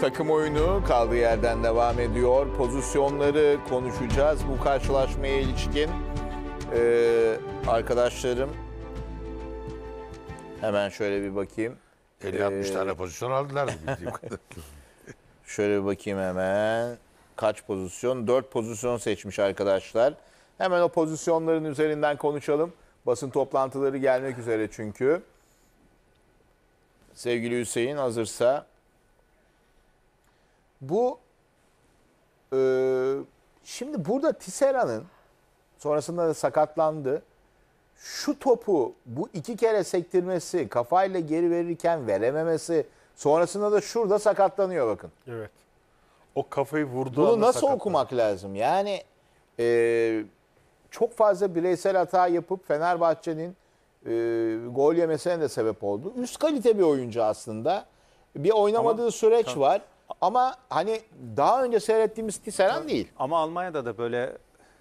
takım oyunu kaldığı yerden devam ediyor. Pozisyonları konuşacağız bu karşılaşmaya ilişkin. Ee, arkadaşlarım hemen şöyle bir bakayım. 50-60 ee, tane pozisyon aldılar. şöyle bir bakayım hemen. Kaç pozisyon? 4 pozisyon seçmiş arkadaşlar. Hemen o pozisyonların üzerinden konuşalım. Basın toplantıları gelmek üzere çünkü. Sevgili Hüseyin hazırsa bu e, şimdi burada Tissera'nın sonrasında da sakatlandı. Şu topu bu iki kere sektirmesi, kafayla geri verirken verememesi, sonrasında da şurada sakatlanıyor bakın. Evet. O kafayı vurdu. Bunu nasıl okumak lazım? Yani e, çok fazla bireysel hata yapıp Fenerbahçe'nin e, gol yemesine de sebep oldu. Üst kalite bir oyuncu aslında. Bir oynamadığı Ama, süreç tamam. var. Ama hani daha önce seyrettiğimiz Tisserand değil. Ama Almanya'da da böyle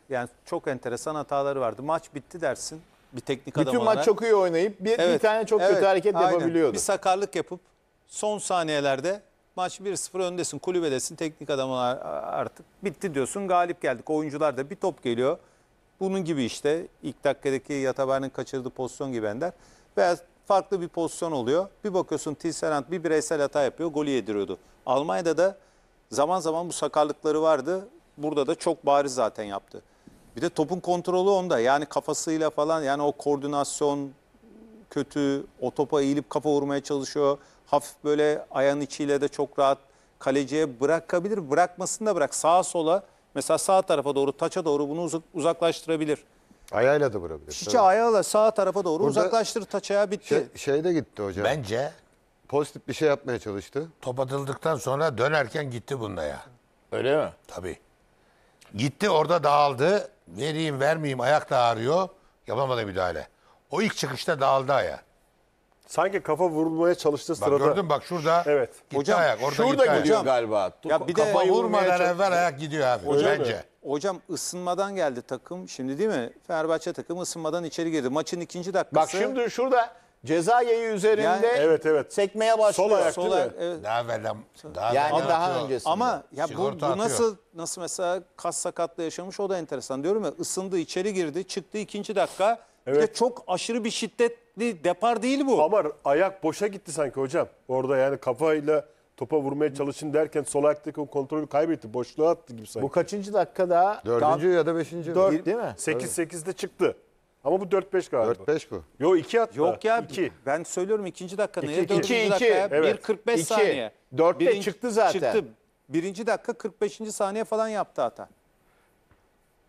yani çok enteresan hataları vardı. Maç bitti dersin bir teknik adam Bütün olarak. maç çok iyi oynayıp bir, bir tane çok evet, kötü hareket aynen. yapabiliyordu. Bir sakarlık yapıp son saniyelerde maç 1-0 öndesin, kulübedesin, teknik adam artık bitti diyorsun, galip geldik. Oyuncular da bir top geliyor. Bunun gibi işte ilk dakikadaki Yatabar'ın kaçırdığı pozisyon gibi Ender. Veya farklı bir pozisyon oluyor. Bir bakıyorsun Tisserand bir bireysel hata yapıyor, golü yediriyordu. Almanya'da da zaman zaman bu sakarlıkları vardı. Burada da çok bariz zaten yaptı. Bir de topun kontrolü onda. Yani kafasıyla falan yani o koordinasyon kötü. O topa eğilip kafa vurmaya çalışıyor. Hafif böyle ayağın içiyle de çok rahat kaleciye bırakabilir. Bırakmasını da bırak sağa sola mesela sağ tarafa doğru taça doğru bunu uzaklaştırabilir. Ayağıyla da vurabilir. Şişe ayağıyla sağ tarafa doğru Burada uzaklaştır taç ayağı bitti. Şey, şey, de gitti hocam. Bence Pozitif bir şey yapmaya çalıştı. top atıldıktan sonra dönerken gitti bununla ya. Öyle mi? Tabii. Gitti orada dağıldı. Vereyim vermeyeyim ayak da ağrıyor. Yapamadı müdahale. O ilk çıkışta dağıldı ayağa. Sanki kafa vurulmaya çalıştığı Bak sırada. gördün mü? bak şurada Evet. gitti Hocam, ayak. Orada Şurada gidiyor gidiyor ayak. galiba. Ya bir de- Kafayı Kafa evvel ayak gidiyor abi. Öyle mi? bence. Hocam ısınmadan geldi takım. Şimdi değil mi? Fenerbahçe takımı ısınmadan içeri girdi. Maçın ikinci dakikası. Bak şimdi şurada ceza yayı üzerinde Yani- Evet, evet. sekmeye başlıyor. Sol ayak. Sol ayak, evet. Daha evvel daha Yani evvel daha öncesinde. Ama ya bu, bu nasıl nasıl mesela kas sakatlığı yaşamış o da enteresan diyorum ya ısındı içeri girdi çıktı ikinci dakika. Bir çok aşırı bir şiddetli depar değil bu. Ama ayak boşa gitti sanki hocam. Orada yani kafayla topa vurmaya çalışın derken sol ayaktaki o kontrolü kaybetti. Boşluğa attı gibi sanki. Bu kaçıncı dakikada? Dördüncü ya da beşinci. Dört değil mi? sekiz 8de çıktı. Ama bu 4-5 galiba. 4-5 bu. Yo 2 hatta. Yok ya 2. Ben söylüyorum ikinci dakika neye İki, dördüncü iki, iki. dakikaya? Evet. 1.45 saniye. Dörtte Birinci- çıktı zaten. Çıktı. Birinci dakika 45. saniye falan yaptı hata.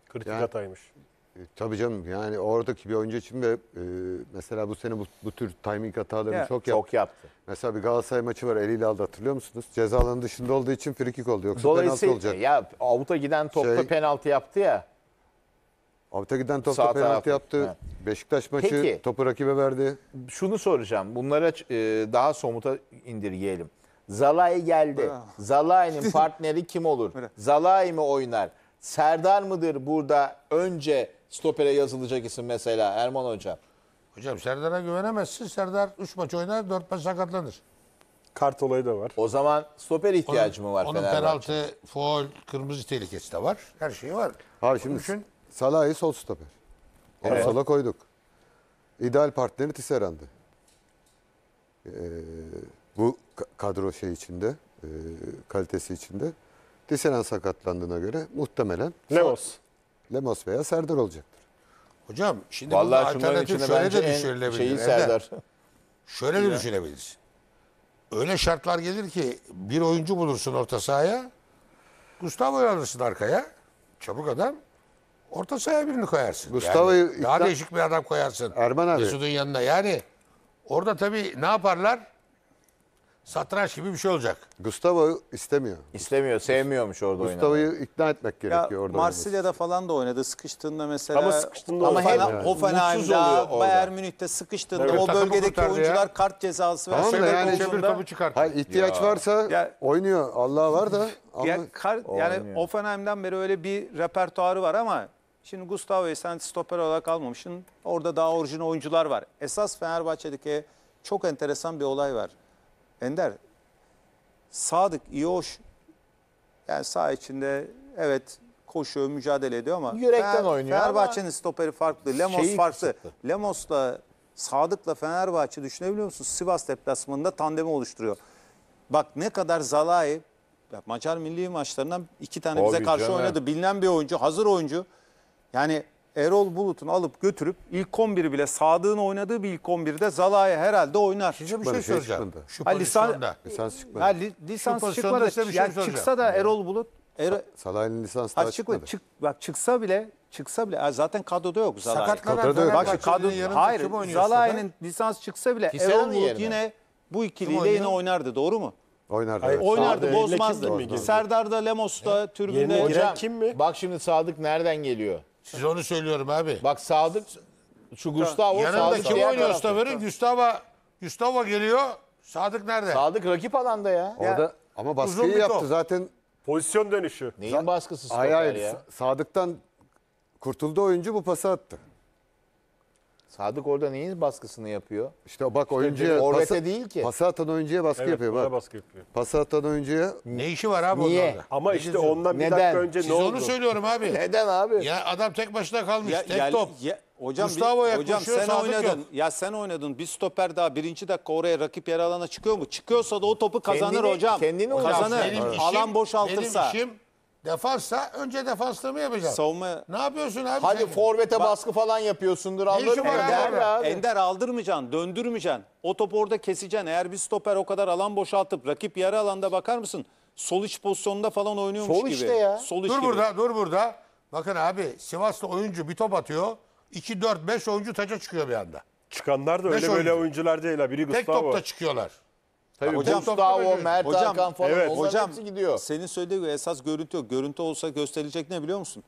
Kritik hataymış. E, tabii canım yani oradaki bir oyuncu için ve e, mesela bu sene bu, bu tür timing hatalarını Ya, çok, yap. Çok yaptı. Mesela bir Galatasaray maçı var eliyle aldı hatırlıyor musunuz? Ceza dışında olduğu için frikik oldu yoksa penaltı olacak. ya avuta giden topta Şey- penaltı yaptı ya. avuta giden topta Sağ penaltı tarafı. yaptı. Ha. Beşiktaş maçı Peki. topu rakibe verdi. Şunu soracağım. Bunlara e, daha somuta indirgeyelim. Zalay geldi. Zalay'ın partneri kim olur? Zalay mı oynar? Serdar mıdır burada önce Stopere yazılacak isim mesela Erman Hoca. Hocam Serdar'a güvenemezsin. Serdar 3 maç oynar 4 maç sakatlanır. Kart olayı da var. O zaman stoper ihtiyacı mı var Onun Fenerbahçe? penaltı, foul, kırmızı tehlikesi de var. Her şeyi var. Abi şimdi düşün. Salah'ı sol stoper. Onu Evet. sola koyduk. İdeal partneri Tisserand'ı. Ee, bu kadro şey içinde, e, kalitesi içinde. Tisserand sakatlandığına göre muhtemelen Lemos. Lemos veya Serdar olacaktır. Hocam şimdi Vallahi burada alternatif şöyle de düşünülebilir. şeyi Serdar. Şöyle de düşünebiliriz. Öyle şartlar gelir ki bir oyuncu bulursun orta sahaya. Gustavo'yu alırsın arkaya. Çabuk adam. Orta sahaya birini koyarsın. Gustavo yani daha ikna- değişik bir adam koyarsın. Erman abi. Mesut'un yanına. Yani orada tabii ne yaparlar? satranç gibi bir şey olacak. Gustavo istemiyor. İstemiyor, sevmiyormuş orada oynamayı. Gustavo'yu ikna etmek gerekiyor orada. Marsilya'da falan da oynadı. Sıkıştığında mesela. Ama sıkıştığında ama hem yani. Hoffenheim'da, Bayern Münih'te sıkıştığında Evet, o bölgedeki kurtardı ya. oyuncular kart cezası Tamam da yani yani öbür topu çıkart. Hayır ihtiyaç varsa Ya- oynuyor. Allah var da. Ama Ya kar, yani oynuyor. beri öyle bir repertuarı var ama şimdi Gustavo'yu sen stoper olarak almamışsın. Orada daha orijinal oyuncular var. Esas Fenerbahçe'deki çok enteresan bir olay var. Ender, Sadık, İyoş yani sağ içinde evet koşuyor, mücadele ediyor ama Yürekten Fener, oynuyor Fenerbahçe'nin ama stoperi farklı, Lemos şeyi farklı. kısıtlı. Lemos'la Sadık'la Fenerbahçe düşünebiliyor musunuz? Sivas deplasmanında tandemi oluşturuyor. Bak ne kadar Zalai ya Macar milli maçlarından iki tane bize karşı canım. oynadı. Bilinen bir oyuncu, hazır oyuncu. Yani Erol Bulut'un alıp götürüp ilk 11'i bile Sadık'ın oynadığı bir ilk 11'de Zalaya herhalde oynar. Size bir şey söyleyeceğim. Şu ha, lisan, lisans çıkmadı. Şu çıkmadı. şey, şey çıksa da Erol Bulut. Er, Sa Salah'ın lisansı daha çıkmadı. Çık, bak çıksa bile çıksa bile zaten kadroda yok Zalay. Sakatlanan kadroda yok. Bak kadro, hayır Zalai'nin lisans çıksa bile Erol Bulut yine bu ikiliyle yine oynardı doğru mu? Oynardı. Hayır, evet. Oynardı, bozmazdı. Serdar da Lemos da tribünde. Hocam kim mi? Bak şimdi Sadık nereden geliyor? Size onu söylüyorum abi. Bak Sadık şu Gustavo Yanında kim oynuyor tarafta. Staver'in? Gustavo, Gustavo geliyor. Sadık nerede? Sadık rakip alanda ya. Orada ama uzun baskıyı yaptı zaten. Pozisyon dönüşü. Neyin baskısı Ay stoper Sadık'tan kurtuldu oyuncu bu pası attı. Sadık orada neyin baskısını yapıyor? İşte bak oyuncuya Orvete pasa, değil ki. Pas atan oyuncuya baskı evet, yapıyor bak. baskı yapıyor. Pas atan oyuncuya Ne işi var abi Niye? onlarda? Ama işte ondan bir Neden? dakika önce Siz ne oldu? onu söylüyorum abi. Neden abi? Ya adam tek başına kalmış. Ya, tek ya, top. Ya, hocam Gustavo bir, hocam sen oynadın. Yok. Ya sen oynadın. Bir stoper daha birinci dakika oraya rakip yer alana çıkıyor mu? Çıkıyorsa da o topu kazanır kendini, hocam. Kendini kazanır. Benim işim, alan boşaltırsa. Benim işim Defansa önce defansla mı yapacaksın? Savunma... Ne yapıyorsun abi? Hadi sen? forvete baskı falan yapıyorsundur. anladın Ender, orada? Ender aldırmayacaksın, döndürmeyeceksin. O topu orada keseceksin. Eğer bir stoper o kadar alan boşaltıp rakip yarı alanda bakar mısın? Sol iç pozisyonunda falan oynuyormuş Sol gibi. işte ya. Sol iç Dur gibi. burada, dur burada. Bakın abi Sivaslı oyuncu bir top atıyor. 2 4 5 oyuncu taça çıkıyor bir anda. Çıkanlar da öyle Beş böyle oyuncular değil ha. Biri Tek topta çıkıyorlar. Tabii hocam, Gustavo, Mert hocam, Hakan falan evet, hocam, hepsi gidiyor. Senin söylediğin esas görüntü yok. Görüntü olsa gösterilecek ne biliyor musun?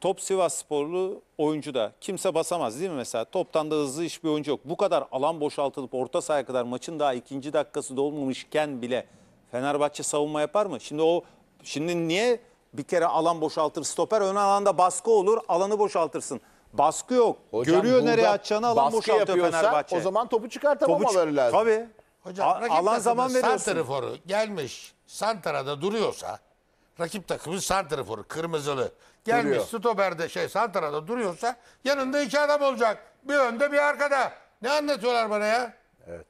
Top Sivas sporlu oyuncu da kimse basamaz değil mi mesela? Toptan da hızlı iş bir oyuncu yok. Bu kadar alan boşaltılıp orta sahaya kadar maçın daha ikinci dakikası dolmamışken bile Fenerbahçe savunma yapar mı? Şimdi o şimdi niye bir kere alan boşaltır stoper ön alanda baskı olur alanı boşaltırsın. Baskı yok. Hocam, Görüyor nereye atacağını alan boşaltıyor Fenerbahçe. O zaman topu çıkartamamaları topu lazım. Tabii. Hocam, A- alan zaman veriyorsun. Santriforu gelmiş Santarada duruyorsa rakip takımın Santriforu kırmızılı gelmiş Duruyor. Stoper'de şey Santarada duruyorsa yanında iki adam olacak. Bir önde bir arkada. Ne anlatıyorlar bana ya? Evet.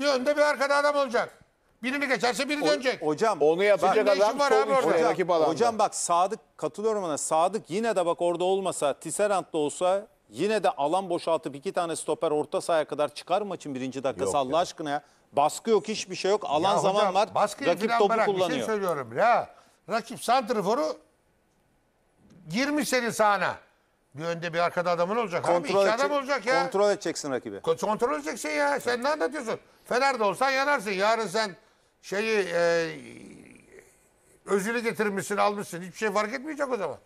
Bir önde bir arkada adam olacak. Birini geçerse biri dönecek. Hocam Onu yapacak Bak- adam Ne var abi orada? rakip alanda. hocam bak Sadık katılıyorum ona. Sadık yine de bak orada olmasa, Tisserant'ta olsa Yine de alan boşaltıp iki tane stoper orta sahaya kadar çıkar maçın birinci dakikası Yok Allah ya. aşkına ya. Baskı yok hiçbir şey yok. Alan Ya zaman hocam, var. baskıyı Rakip topu bırak, şey kullanıyor. şey söylüyorum ya. Rakip santriforu 20 seni sahana. Bir önde bir arkada adamın olacak. Kontrol abi. adam olacak ya. Kontrol, edeceksin rakibi. kontrol edeceksin ya. Sen ne anlatıyorsun? Fener'de olsan yanarsın. Yarın sen şeyi e, özünü getirmişsin almışsın. Hiçbir şey fark etmeyecek o zaman.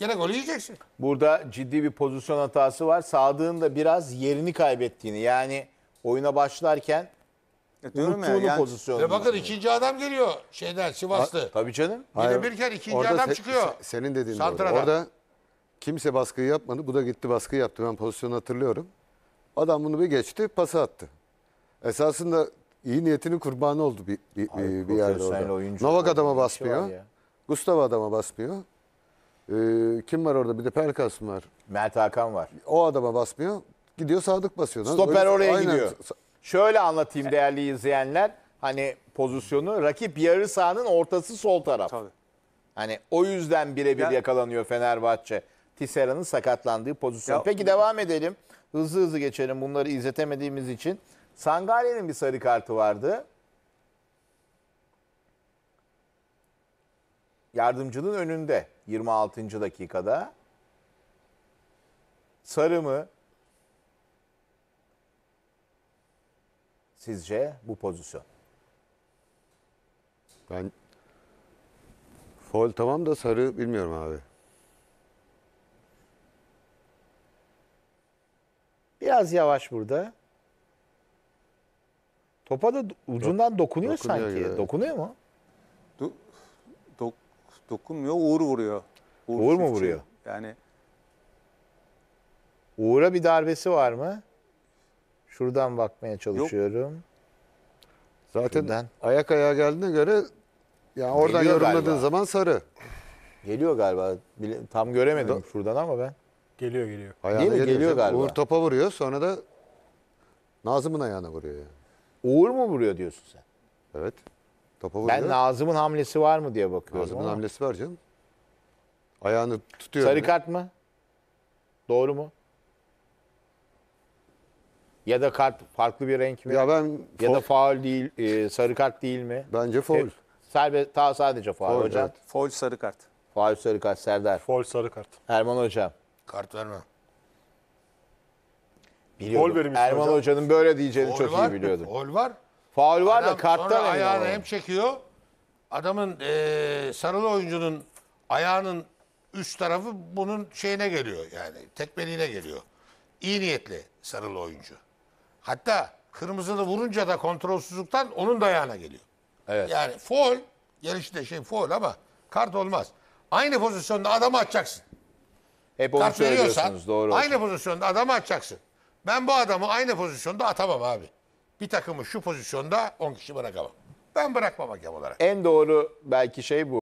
Yine gol yiyeceksin. Burada ciddi bir pozisyon hatası var. Sadık'ın da biraz yerini kaybettiğini yani oyuna başlarken e, diyorum yani, pozisyonda. Ve bakın ikinci adam geliyor şeyden Sivaslı. Ha, tabii canım. Yine birken ikinci orada adam se, çıkıyor. senin dediğin doğru. Orada kimse baskıyı yapmadı. Bu da gitti baskı yaptı. Ben pozisyonu hatırlıyorum. Adam bunu bir geçti pası attı. Esasında iyi niyetinin kurbanı oldu bir, bir, Hayır, bir, yerde orada. Novak şey adama basmıyor. Şey Gustav adama basmıyor. Ee, kim var orada? Bir de Pelkas var. Mert Hakan var. O adama basmıyor. Gidiyor Sadık basıyor. Stoper Öyle- oraya Aynen. gidiyor. Şöyle anlatayım değerli izleyenler. Hani pozisyonu rakip yarı sahanın ortası sol taraf. Tabii. Hani o yüzden birebir Ya- yakalanıyor Fenerbahçe. Tissera'nın sakatlandığı pozisyon. Ya- Peki devam edelim. Hızlı hızlı geçelim bunları izletemediğimiz için. Sangare'nin bir sarı kartı vardı. Yardımcının önünde. 26. dakikada. Sarı mı? Sizce bu pozisyon? Ben foul tamam da sarı bilmiyorum abi. Biraz yavaş burada. Topa da ucundan dokunuyor, dokunuyor sanki. Gibi. Dokunuyor mu? dokunmuyor. Uğur vuruyor. Uğur, Uğur mu vuruyor? Yani Uğur'a bir darbesi var mı? Şuradan bakmaya çalışıyorum. Zaten Şuradan. ayak ayağa geldiğine göre yani oradan Geliyor yorumladığın galiba. zaman sarı. Geliyor galiba. Tam göremedim şuradan ama ben. Geliyor geliyor. Ayağına mi? Geliyor galiba. Uğur topa vuruyor sonra da Nazım'ın ayağına vuruyor yani. Uğur mu vuruyor diyorsun sen? Evet. Topa Ben Nazım'ın hamlesi var mı diye bakıyorum. Nazım'ın ama. hamlesi var canım. Ayağını tutuyor. Sarı kart mı? Doğru mu? Ya da kart farklı bir renk mi? Ya ben ya da faul değil, e, sarı kart değil mi? Bence faul. E, sadece ta sadece faul, faul hocam. Evet. Faul sarı kart. Faul sarı kart Serdar. Faul sarı kart. Erman hocam. Kart verme. Biliyordum. Erman hocam. hocanın böyle diyeceğini faul çok var. iyi biliyordum. Faul var. Faul var da Adam karttan sonra ayağını hem çekiyor. Adamın eee sarılı oyuncunun ayağının üst tarafı bunun şeyine geliyor yani tekmeliğine geliyor. İyi niyetli sarılı oyuncu. Hatta kırmızılı vurunca da kontrolsüzlükten onun da ayağına geliyor. Evet. Yani foul, gelişte şey foul ama kart olmaz. Aynı pozisyonda adamı atacaksın. Hep onu Kart veriyorsan doğru. aynı pozisyonda adamı atacaksın. Ben bu adamı aynı pozisyonda atamam abi bir takımı şu pozisyonda 10 kişi bırakamam. Ben bırakmam hakem olarak. En doğru belki şey bu.